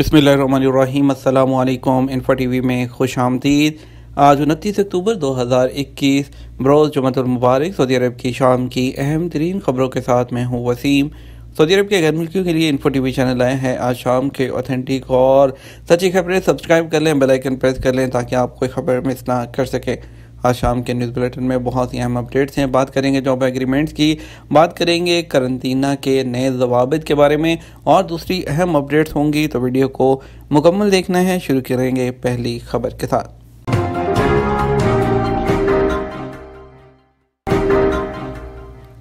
बसमिलकुम इन्फा T V में खुश आमदीद आज उनतीस अक्टूबर 2021 बरोज़ जमतुलमबारक सऊदी अरब की शाम की अहम तरीन खबरों के साथ मैं हूँ वसीम सऊदी अरब के गैर मुल्कियों के लिए इन्फो टी वी चैनल आए हैं आज शाम के ऑथेंटिक और सच्ची खबरें सब्सक्राइब कर लें बेलाइकन प्रेस कर लें ताकि आप कोई खबर मिस ना कर सकें आज शाम के न्यूज़ बुलेटिन में बहुत ही अहम अपडेट्स हैं बात करेंगे जॉब एग्रीमेंट्स की बात करेंगे करंतना के नए जवाबित के बारे में और दूसरी अहम अपडेट्स होंगी तो वीडियो को मुकम्मल देखना है शुरू करेंगे पहली खबर के साथ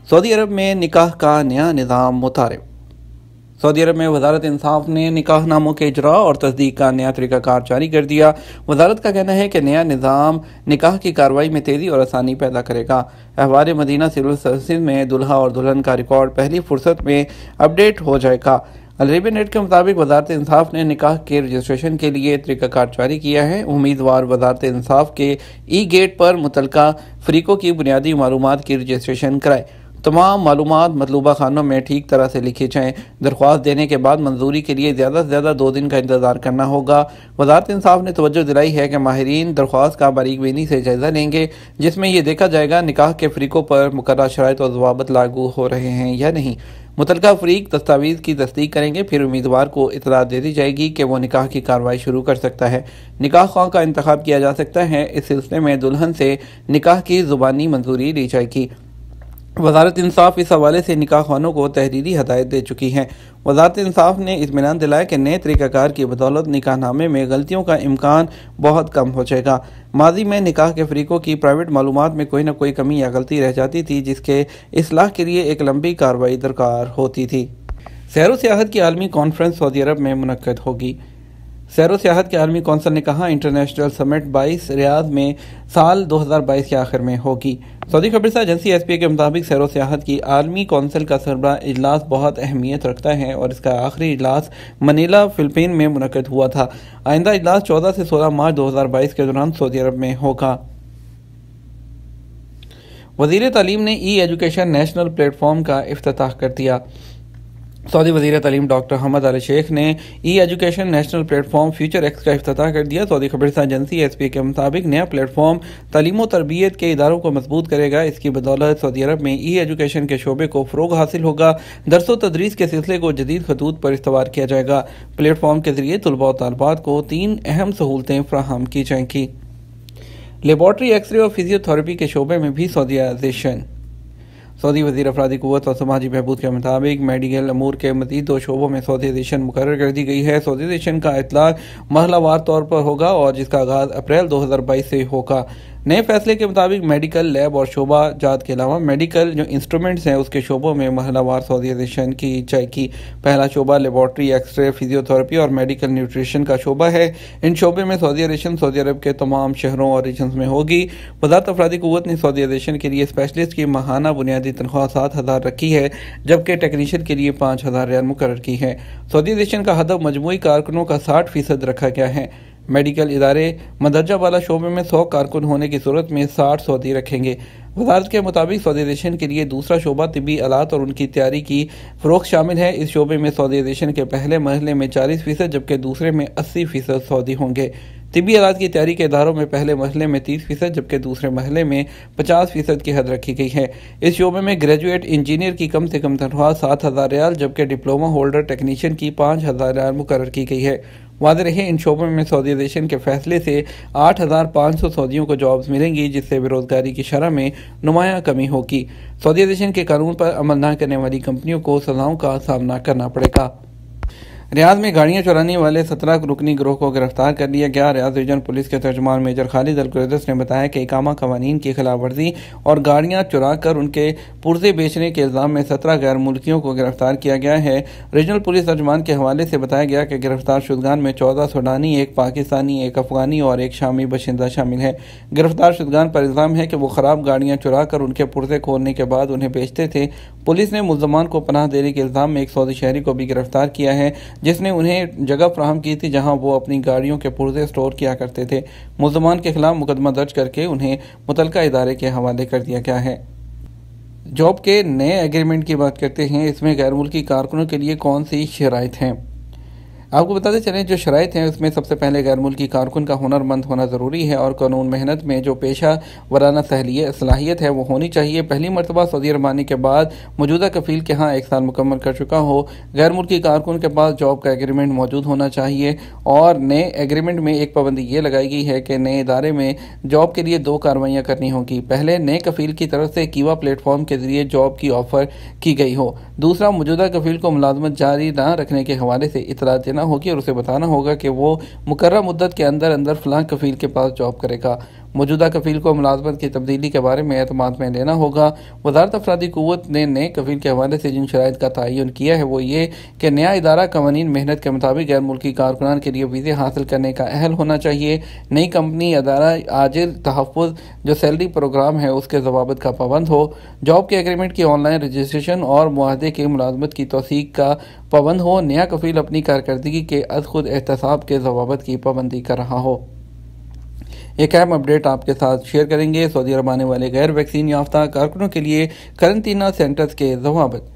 सऊदी अरब में निकाह का नया निज़ाम मुतारब सऊदी अरब में वजारत इंसाफ ने निकाह नामों के इजरा और तस्दीक का नया तरीकाकार जारी कर दिया वजारत का कहना है कि नया निज़ाम निकाह की कार्रवाई में तेज़ी और आसानी पैदा करेगा अहवार मदीना सिविल सर्विस में दुल्हा और दुल्हन का रिकॉर्ड पहली फुर्सत में अपडेट हो जाएगा अलरेबियन नेट के मुताबिक वजारत इंसाफ ने निकाह के रजिस्ट्रेशन के लिए तरीकाकार जारी किया है उम्मीदवार वजारत इंसाफ के ई गेट पर मुतलका फरीकों की बुनियादी मालूम की रजिस्ट्रेशन कराए तमाम मालूम मतलूबा खानों में ठीक तरह से लिखी जाएँ दरख्वास्त देने के बाद मंजूरी के लिए ज़्यादा से ज़्यादा दो दिन का इंतज़ार करना होगा वजारत इंसाफ ने तोज्जो दिलाई है कि माहरीन दरख्वास्त का बारीक बीनी से जायज़ा लेंगे जिसमें यह देखा जाएगा निकाह के फरीकों पर मुकर शराइ और तो जवाबत लागू हो रहे हैं या नहीं मुतलका फरीक दस्तावेज़ की तस्दीक करेंगे फिर उम्मीदवार को इतला दे दी जाएगी कि वो निकाह की कार्रवाई शुरू कर सकता है निकाह खां का इंतब किया जा सकता है इस सिलसिले में दुल्हन से निकाह की ज़ुबानी मंजूरी ली जाएगी वजारत इंसाफ इस हवाले से निकाह खानों को तहरीरी हदायत दे चुकी है वजारत इंसाफ ने इतमान दिलाया कि नए तरीक़ाकार की बदौलत निकाह नामे में गलतियों का इम्कान बहुत कम हो जाएगा माजी में निकाह के फरीकों की प्राइवेट मालूम में कोई ना कोई कमी या गलती रह जाती थी जिसके असलाह के लिए एक लंबी कार्रवाई दरकार होती थी सैर सियाहत की आलमी कॉन्फ्रेंस सऊदी अरब में मनद होगी सैर सियाहत के आलमी कौंसल ने कहा इंटरनेशनल समिट 22 रियाद में साल 2022 के आखिर में होगी सऊदी खबरसा एजेंसी एस पी ए के मुताबिक सैर सियाहत की आलमी कौंसिल का सरबरा इजलास बहुत अहमियत रखता है और इसका आखिरी इजलास मनीला फिलिपीन में मुनद हुआ था आइंदा इजलास 14 से 16 मार्च 2022 के दौरान सऊदी अरब में होगा वजीर तालीम ने ई एजुकेशन नेशनल प्लेटफॉर्म का अफ्ताह कर दिया सऊदी वजीर तलीम डॉक्टर हमद अल शेख ने e education national platform future X का अफ्ताह कर दिया सऊदी खबर एजेंसी एस पी ए के मुताबिक नया प्लेटफॉर्म तलीम और तरबियत के इदारों को मजबूत करेगा इसकी बदौलत सऊदी अरब में ई एजुकेशन के शोबे को फ़रोग हासिल होगा दरसो तदरीस के सिलसिले को जदीद खतूत पर इस्तेवाल किया जाएगा प्लेटफॉर्म के जरिए तलबा और तलबात को तीन अहम सहूलतें फ्राहम की जाएंगी लेबॉर्ट्री एक्सरे और फिजियोथेरेपी के शोबे में भी सऊदी सऊदी वजी अफराधी क़वत और समाजी बहबूद के मुताबिक मेडिकल अमूर के मजीद दो शोबों में सऊदी एडिशन मुकर कर दी गई है एडिशन का इतलाक महलावार तौर पर होगा और जिसका आगाज़ अप्रैल दो हज़ार बाईस से होगा नए फैसले के मुताबिक मेडिकल लैब और शोबा जात के अलावा मेडिकल जो इंस्ट्रूमेंट्स हैं उसके शोबों में महलावार सऊदीजेशन की चाय की पहला शोबा लेबॉर्ट्री एक्सरे फिजियोथेरेपी और मेडिकल न्यूट्रिशन का शोबा है इन शोबे में अरेशन सऊदी अरब के तमाम शहरों और रीजन में होगी वजारत अफराधी क़वत ने सऊदीजेशन के लिए स्पेशलिस्ट की माहाना बुनियादी तनख्वाह सात हज़ार रखी है जबकि टेक्नीशियन के लिए पाँच हज़ार रियाल मुकर की है सऊदीजेशन का हदफ मजमू कारकुनों का साठ फीसद रखा गया है मेडिकल इदारे मदरजा वाला शोबे में सौ कारकुन होने की सूरत में साठ सऊदी रखेंगे वजारत के मुताबिक सऊदी रेशन के लिए दूसरा शोबा तबी आलात और उनकी तैयारी की फ़रोख शामिल है इस शोबे में सऊदी सऊदीजेशन के पहले मरहले में चालीस फ़ीसद जबकि दूसरे में अस्सी फ़ीसद सऊदी होंगे तबी आलात की तैयारी के इदारों में पहले मरहले में तीस फीसद जबकि दूसरे मरहले में पचास फीसद की हद रखी गई है इस शोबे में ग्रेजुएट इंजीनियर की कम से कम तनख्वाह सात हज़ार रियाल जबकि डिप्लोमा होल्डर टेक्नीशियन की पाँच हज़ार रियाल मुकर की गई है वाद रहे इन शोबों में सऊदीज़ेशन के फैसले से आठ हज़ार पाँच सौ सऊदियों को जॉब्स मिलेंगी जिससे बेरोजगारी की शरह में नुमाया कमी होगी सऊदीज़ेशन के कानून पर अमल न करने वाली कंपनियों को सजाओं का सामना करना पड़ेगा रियाज में गाड़ियां चुराने वाले सत्रह रुकनी ग्रोह को गिरफ्तार कर लिया गया रियाज रीजन पुलिस के तर्जमान मेजर खालिद अलकुरदस ने बताया कि इकामा कवानीन की खिलाफ वर्जी और गाड़ियां चुराकर उनके पुर्जे बेचने के इल्ज़ाम में सत्रह गैर मुल्कियों को गिरफ्तार किया गया है रीजनल पुलिस तर्जमान के हवाले से बताया गया कि गिरफ्तार शुदगान में चौदह सूडानी एक पाकिस्तानी एक अफगानी और एक शामी बशिंदा शामिल है गिरफ्तार शुदगान पर इल्ज़ाम है कि वो ख़राब गाड़ियाँ चुरा कर उनके पुर्जे खोलने के बाद उन्हें बेचते थे पुलिस ने मुलजमान को पनाह देने के इल्ज़ाम में एक सऊदी शहरी को भी गिरफ्तार किया है जिसने उन्हें जगह फ्राहम की थी जहां वो अपनी गाड़ियों के पुर्जे स्टोर किया करते थे मुलजमान के खिलाफ मुकदमा दर्ज करके उन्हें मुतलका इदारे के हवाले कर दिया गया है जॉब के नए एग्रीमेंट की बात करते हैं इसमें गैर मुल्की कारकुनों के लिए कौन सी शराइत हैं आपको बताते चलें जो शराय हैं उसमें सबसे पहले गैर मुल्की कारकुन का हुनरमंद होना ज़रूरी है और कानून मेहनत में जो पेशा वराना सहलिए सलाहियत है वो होनी चाहिए पहली मरतबा सऊदी अरबानी के बाद मौजूदा कफील के यहाँ एक साल मुकम्मल कर चुका हो गैर मुल्की कारकुन के पास जॉब का एग्रीमेंट मौजूद होना चाहिए और नए एग्रीमेंट में एक पाबंदी ये लगाई गई है कि नए इदारे में जॉब के लिए दो कार्रवाइयाँ करनी होगी पहले नए कफील की तरफ से कीवा प्लेटफॉर्म के जरिए जॉब की ऑफर की गई हो दूसरा मौजूदा कफील को मुलाजमत जारी न रखने के हवाले से इतला देना करना होगी और उसे बताना होगा कि वो मुकर मदत के अंदर अंदर फलां कफ़ील के पास जॉब करेगा मौजूदा कफ़ील को मुलाजमत की तब्दीली के बारे में अतमाद में लेना होगा वजारत अफराधी क़वत ने नए कफ़ील के हवाले से जिन शरात का तयन किया है वो ये कि नया इदारा कवानी मेहनत के मुताबिक गैर मुल्की कारकुनान के लिए वीज़े हासिल करने का अहल होना चाहिए नई कंपनी अदारा आजिर तहफ़ जो सैलरी प्रोग्राम है उसके जवाब का पाबंद हो जॉब के एग्रीमेंट की ऑनलाइन रजिस्ट्रेशन और माहदे के मुलाजमत की तोसीक का पाबंद हो नया कफ़ील अपनी कारकर्दगी ज़िंदगी के अद खुद एहतसाब के जवाबत की पाबंदी कर रहा हो एक अहम अपडेट आपके साथ शेयर करेंगे सऊदी अरब आने वाले गैर वैक्सीन याफ्ता कारकुनों के लिए करंतना सेंटर्स के जवाबत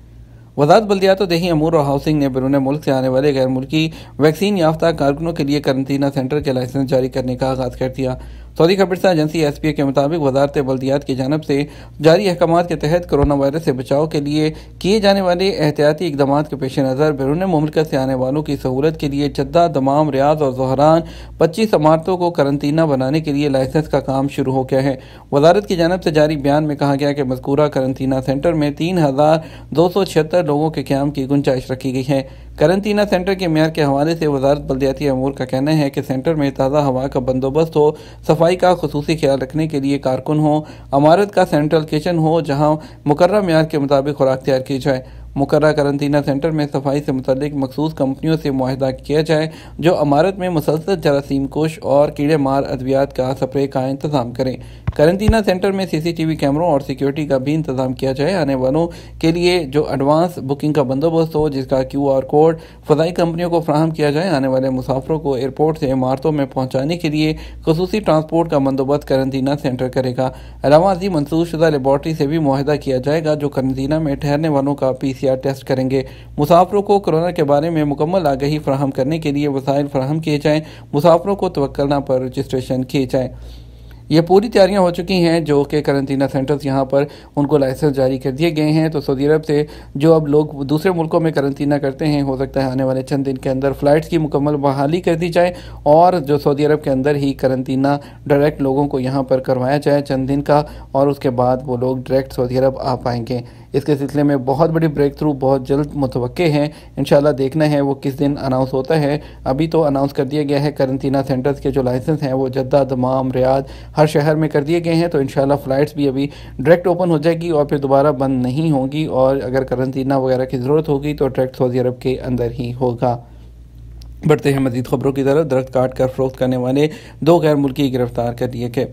वजात बल्दियात तो दही अमूर और हाउसिंग ने बैरून मुल्क से आने वाले गैर मुल्की वैक्सीन याफ्ता कारकुनों के लिए करंतना सेंटर के लाइसेंस जारी करने का आगाज़ कर दिया सऊदी से एजेंसी एस के मुताबिक वजारत बल्दियात की जानब से जारी अहकाम के तहत कोरोना वायरस से बचाव के लिए किए जाने वाले एहतियाती इकदाम के पेश नज़र बैरून ममलकत से आने वालों की सहूलत के लिए जद्दा दमाम रियाज और जहरान पच्चीस इमारतों को करंतना बनाने के लिए लाइसेंस का काम शुरू हो गया है वजारत की जानब से जारी बयान में कहा गया कि मजकूरा करंतना सेंटर में तीन हज़ार दो सौ छिहत्तर लोगों के क्याम की गुंजाइश रखी गई है करंतना सेंटर के मैार के हवाले से वजारत बलदियाती अमूर का कहना है कि सेंटर में ताज़ा हवा का बंदोबस्त हो सफाई का खसूस ख्याल रखने के लिए कारकुन हो अमारत का सेंट्रल किचन हो जहाँ मुकर मैार के मुताबिक खुराक तैयार की जाए मुकर करंतना सेंटर में सफाई से मुतलिक मखसूस कंपनियों से माहदा किया जाए जो अमारत में मुसलसल जरासीम कोश और कीड़े मार अद्वियात का स्प्रे का इंतजाम करें करंतना सेंटर में सी सी टी वी कैमरों और सिक्योरिटी का भी इंतजाम किया जाए आने वालों के लिए जो एडवांस बुकिंग का बंदोबस्त हो जिसका क्यू आर कोड फजाई कंपनियों को फ्राहम किया जाए आने वाले मुसाफरों को एयरपोर्ट से इमारतों में पहुँचाने के लिए खसूसी ट्रांसपोर्ट का बंदोबस्त करंतना सेंटर करेगा अलावा मंसूर शुदा लेबॉर्ट्री से भी माहदा किया जाएगा जो करंतना में ठहरने वालों का पी सी पीसीआर टेस्ट करेंगे मुसाफरों को कोरोना के बारे में मुकम्मल आगही फ्राहम करने के लिए वसाइल फ्राहम किए जाएँ मुसाफरों को तवक्लना पर रजिस्ट्रेशन किए जाएँ ये पूरी तैयारियां हो चुकी हैं जो कि करंतना सेंटर्स यहां पर उनको लाइसेंस जारी कर दिए गए हैं तो सऊदी अरब से जो अब लोग दूसरे मुल्कों में करंतना करते हैं हो सकता है आने वाले चंद दिन के अंदर फ़्लाइट्स की मुकम्मल बहाली कर दी जाए और जो सऊदी अरब के अंदर ही करंतना डायरेक्ट लोगों को यहाँ पर करवाया जाए चंद दिन का और उसके बाद वो लोग डायरेक्ट सऊदी अरब आ पाएंगे इसके सिलसिले में बहुत बड़ी ब्रेक थ्रू बहुत जल्द मुतव है इन देखना है वो किस दिन अनाउंस होता है अभी तो अनाउंस कर दिया गया है करंतना सेंटर्स के जो लाइसेंस हैं वो जद्दा दमाम रियाद हर शहर में कर दिए गए हैं तो इन फ़्लाइट्स भी अभी डायरेक्ट ओपन हो जाएगी और फिर दोबारा बंद नहीं होगी और अगर करंतना वगैरह की ज़रूरत होगी तो डायरेक्ट सऊदी अरब के अंदर ही होगा बढ़ते हैं मजीद खबरों की तरफ दरख्त काट कर फरोख्त करने वाले दो गैर मुल्की गिरफ्तार कर लिए गए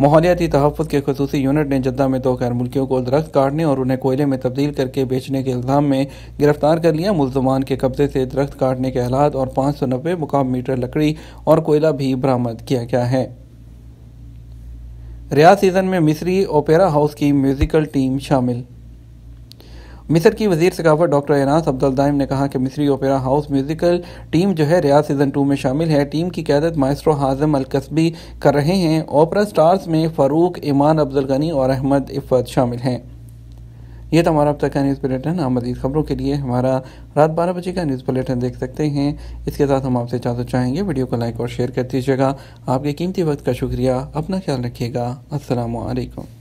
माहौलियाती तहफ़ के खसूस यूनिट ने जद्दा में दो गैर मुल्कियों को दरख्त काटने और उन्हें कोयले में तब्दील करके बेचने के इल्ज़ाम में गिरफ्तार कर लिया मुलजमान के कब्जे से दरख्त काटने के आलात और पाँच सौ नब्बे मुकाम मीटर लकड़ी और कोयला भी बरामद किया गया है रियाज सीज़न में मिस्री ओपेरा हाउस की म्यूज़िकल टीम शामिल मिस्र की वजीर सकाफत डॉक्टर एनास अब्दुल दाइम ने कहा कि मिस्री ओपेरा हाउस म्यूजिकल टीम जो है रियाज सीजन टू में शामिल है टीम की क्यादत माइस्ट्रो हाजम अलकस्बी कर रहे हैं ओपरा स्टार्स में फ़ारूक ईमान अब्दुल गनी और अहमद इफ़त शामिल हैं ये तो हमारा अब तक का न्यूज़ बुलेटिन आप मजीद खबरों के लिए हमारा रात बारह बजे का न्यूज़ बुलेटिन देख सकते हैं इसके साथ हम आपसे इजाज़त चाहेंगे वीडियो को लाइक और शेयर कर दीजिएगा आपके कीमती वक्त का शुक्रिया अपना ख्याल रखिएगा असलकम